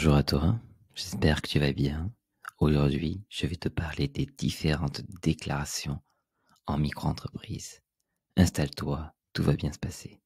Bonjour à toi, j'espère que tu vas bien. Aujourd'hui, je vais te parler des différentes déclarations en micro-entreprise. Installe-toi, tout va bien se passer.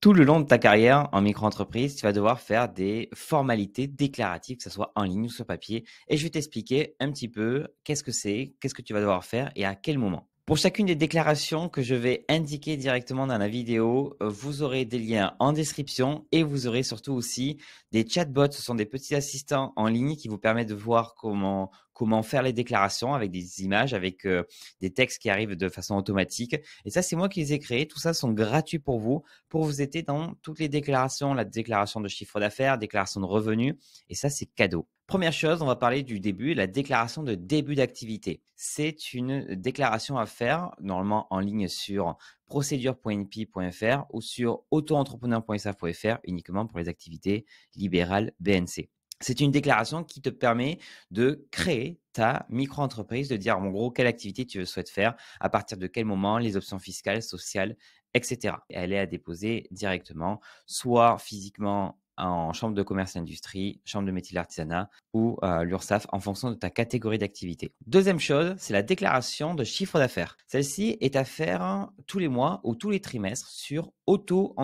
Tout le long de ta carrière en micro-entreprise, tu vas devoir faire des formalités déclaratives, que ce soit en ligne ou sur papier. Et je vais t'expliquer un petit peu qu'est-ce que c'est, qu'est-ce que tu vas devoir faire et à quel moment. Pour chacune des déclarations que je vais indiquer directement dans la vidéo, euh, vous aurez des liens en description et vous aurez surtout aussi des chatbots. Ce sont des petits assistants en ligne qui vous permettent de voir comment comment faire les déclarations avec des images, avec euh, des textes qui arrivent de façon automatique. Et ça, c'est moi qui les ai créés. Tout ça sont gratuits pour vous, pour vous aider dans toutes les déclarations, la déclaration de chiffre d'affaires, déclaration de revenus. Et ça, c'est cadeau. Première chose, on va parler du début, la déclaration de début d'activité. C'est une déclaration à faire normalement en ligne sur procédure.np.fr ou sur autoentrepreneur.saf.fr uniquement pour les activités libérales BNC. C'est une déclaration qui te permet de créer ta micro-entreprise, de dire en gros quelle activité tu souhaites faire, à partir de quel moment, les options fiscales, sociales, etc. Elle est à déposer directement, soit physiquement en chambre de commerce et industrie, chambre de métier de l'artisanat ou l'URSAF euh, l'URSSAF en fonction de ta catégorie d'activité. Deuxième chose, c'est la déclaration de chiffre d'affaires. Celle-ci est à faire tous les mois ou tous les trimestres sur auto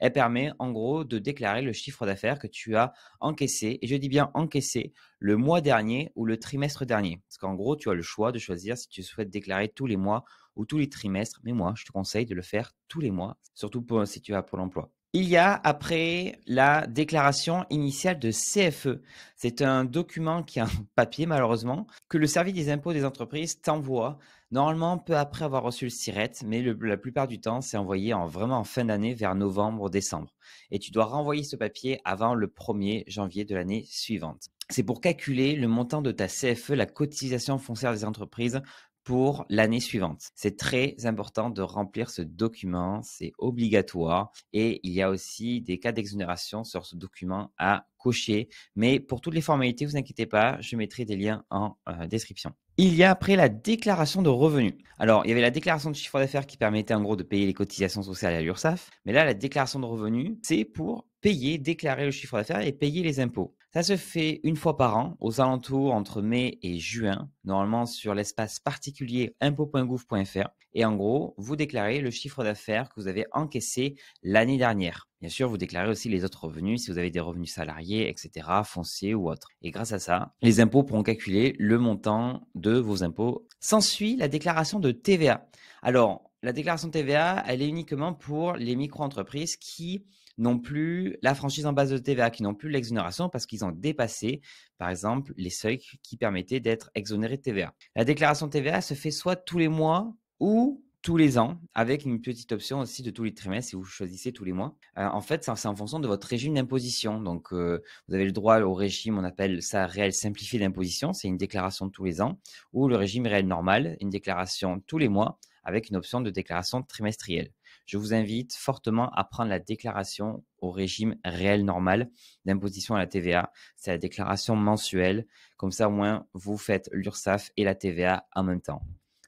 Elle permet en gros de déclarer le chiffre d'affaires que tu as encaissé, et je dis bien encaissé, le mois dernier ou le trimestre dernier. Parce qu'en gros, tu as le choix de choisir si tu souhaites déclarer tous les mois ou tous les trimestres, mais moi, je te conseille de le faire tous les mois, surtout si tu as pour l'emploi il y a après la déclaration initiale de CFE. C'est un document qui est un papier, malheureusement, que le service des impôts des entreprises t'envoie, normalement peu après avoir reçu le SIRET, mais la plupart du temps, c'est envoyé en, vraiment en fin d'année, vers novembre, décembre. Et tu dois renvoyer ce papier avant le 1er janvier de l'année suivante. C'est pour calculer le montant de ta CFE, la cotisation foncière des entreprises, pour l'année suivante. C'est très important de remplir ce document, c'est obligatoire et il y a aussi des cas d'exonération sur ce document à cocher. Mais pour toutes les formalités, vous inquiétez pas, je mettrai des liens en euh, description. Il y a après la déclaration de revenus. Alors, il y avait la déclaration de chiffre d'affaires qui permettait en gros de payer les cotisations sociales à l'URSAF mais là, la déclaration de revenus, c'est pour payer, déclarer le chiffre d'affaires et payer les impôts. Ça se fait une fois par an, aux alentours entre mai et juin, normalement sur l'espace particulier impôts.gouv.fr. Et en gros, vous déclarez le chiffre d'affaires que vous avez encaissé l'année dernière. Bien sûr, vous déclarez aussi les autres revenus, si vous avez des revenus salariés, etc., fonciers ou autres. Et grâce à ça, les impôts pourront calculer le montant de vos impôts. S'ensuit la déclaration de TVA. Alors, la déclaration de TVA, elle est uniquement pour les micro-entreprises qui non plus la franchise en base de TVA, qui n'ont plus l'exonération parce qu'ils ont dépassé, par exemple, les seuils qui permettaient d'être exonérés de TVA. La déclaration TVA se fait soit tous les mois ou tous les ans, avec une petite option aussi de tous les trimestres si vous choisissez tous les mois. Euh, en fait, c'est en fonction de votre régime d'imposition. Donc, euh, vous avez le droit au régime, on appelle ça réel simplifié d'imposition, c'est une déclaration tous les ans, ou le régime réel normal, une déclaration tous les mois, avec une option de déclaration trimestrielle je vous invite fortement à prendre la déclaration au régime réel normal d'imposition à la TVA. C'est la déclaration mensuelle. Comme ça, au moins, vous faites l'URSSAF et la TVA en même temps.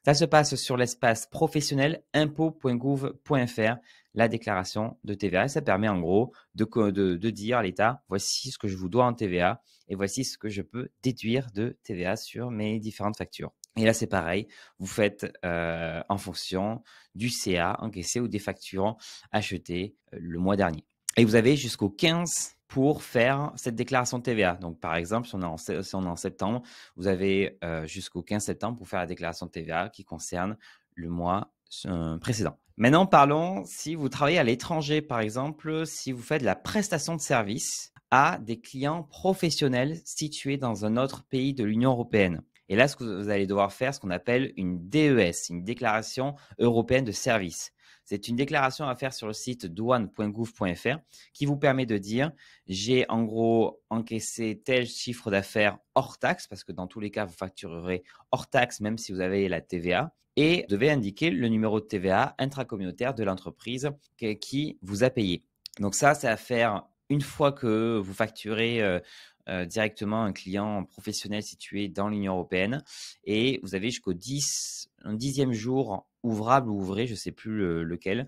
Ça se passe sur l'espace professionnel impôt.gouv.fr, la déclaration de TVA. ça permet en gros de dire à l'État, voici ce que je vous dois en TVA et voici ce que je peux déduire de TVA sur mes différentes factures. Et là, c'est pareil, vous faites en fonction du CA encaissé ou des factures achetées le mois dernier. Et vous avez jusqu'au 15 pour faire cette déclaration de TVA. Donc, par exemple, si on est en, septembre, vous avez jusqu'au 15 septembre pour faire la déclaration de TVA qui concerne le mois précédent. Maintenant, parlons si vous travaillez à l'étranger, par exemple, si vous faites la prestation de service à des clients professionnels situés dans un autre pays de l'Union européenne. Et là, ce que vous allez devoir faire, ce qu'on appelle une DES, une déclaration européenne de service. C'est une déclaration à faire sur le site douane.gouv.fr qui vous permet de dire j'ai en gros encaissé tel chiffre d'affaires hors taxe, parce que dans tous les cas, vous facturerez hors taxe même si vous avez la TVA, et vous devez indiquer le numéro de TVA intracommunautaire de l'entreprise qui vous a payé. Donc ça, c'est à faire une fois que vous facturez euh, euh, directement un client professionnel situé dans l'Union européenne. Et vous avez jusqu'au 10 un dixième jour ouvrable ou ouvré, je ne sais plus lequel,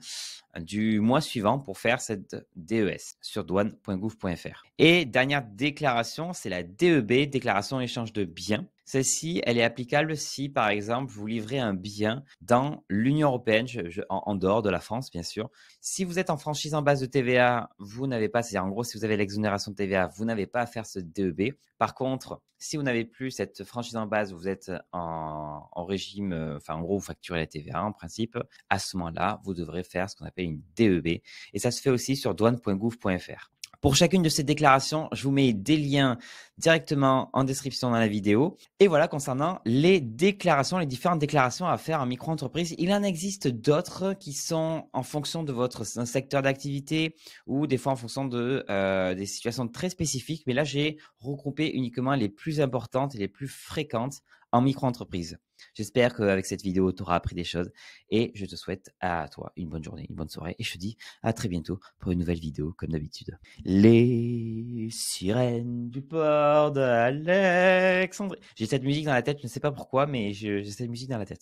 du mois suivant pour faire cette DES sur douane.gouv.fr. Et dernière déclaration, c'est la DEB, déclaration échange de biens. Celle-ci, elle est applicable si, par exemple, vous livrez un bien dans l'Union européenne, en, dehors de la France, bien sûr. Si vous êtes en franchise en base de TVA, vous n'avez pas, c'est-à-dire en gros, si vous avez l'exonération de TVA, vous n'avez pas à faire ce DEB. Par contre, si vous n'avez plus cette franchise en base, vous êtes euh, en, régime, euh, enfin en gros, vous facturez la TVA en principe. À ce moment-là, vous devrez faire ce qu'on appelle une DEB. Et ça se fait aussi sur douane.gouv.fr. Pour chacune de ces déclarations, je vous mets des liens directement en description dans la vidéo. Et voilà concernant les déclarations, les différentes déclarations à faire en micro-entreprise. Il en existe d'autres qui sont en fonction de votre secteur d'activité ou des fois en fonction de, euh, des situations très spécifiques. Mais là, j'ai regroupé uniquement les plus importantes et les plus fréquentes en micro-entreprise. J'espère qu'avec cette vidéo, tu auras appris des choses et je te souhaite à toi une bonne journée, une bonne soirée et je te dis à très bientôt pour une nouvelle vidéo comme d'habitude. Les sirènes du port d'Alexandrie. J'ai cette musique dans la tête, je ne sais pas pourquoi, mais j'ai cette musique dans la tête.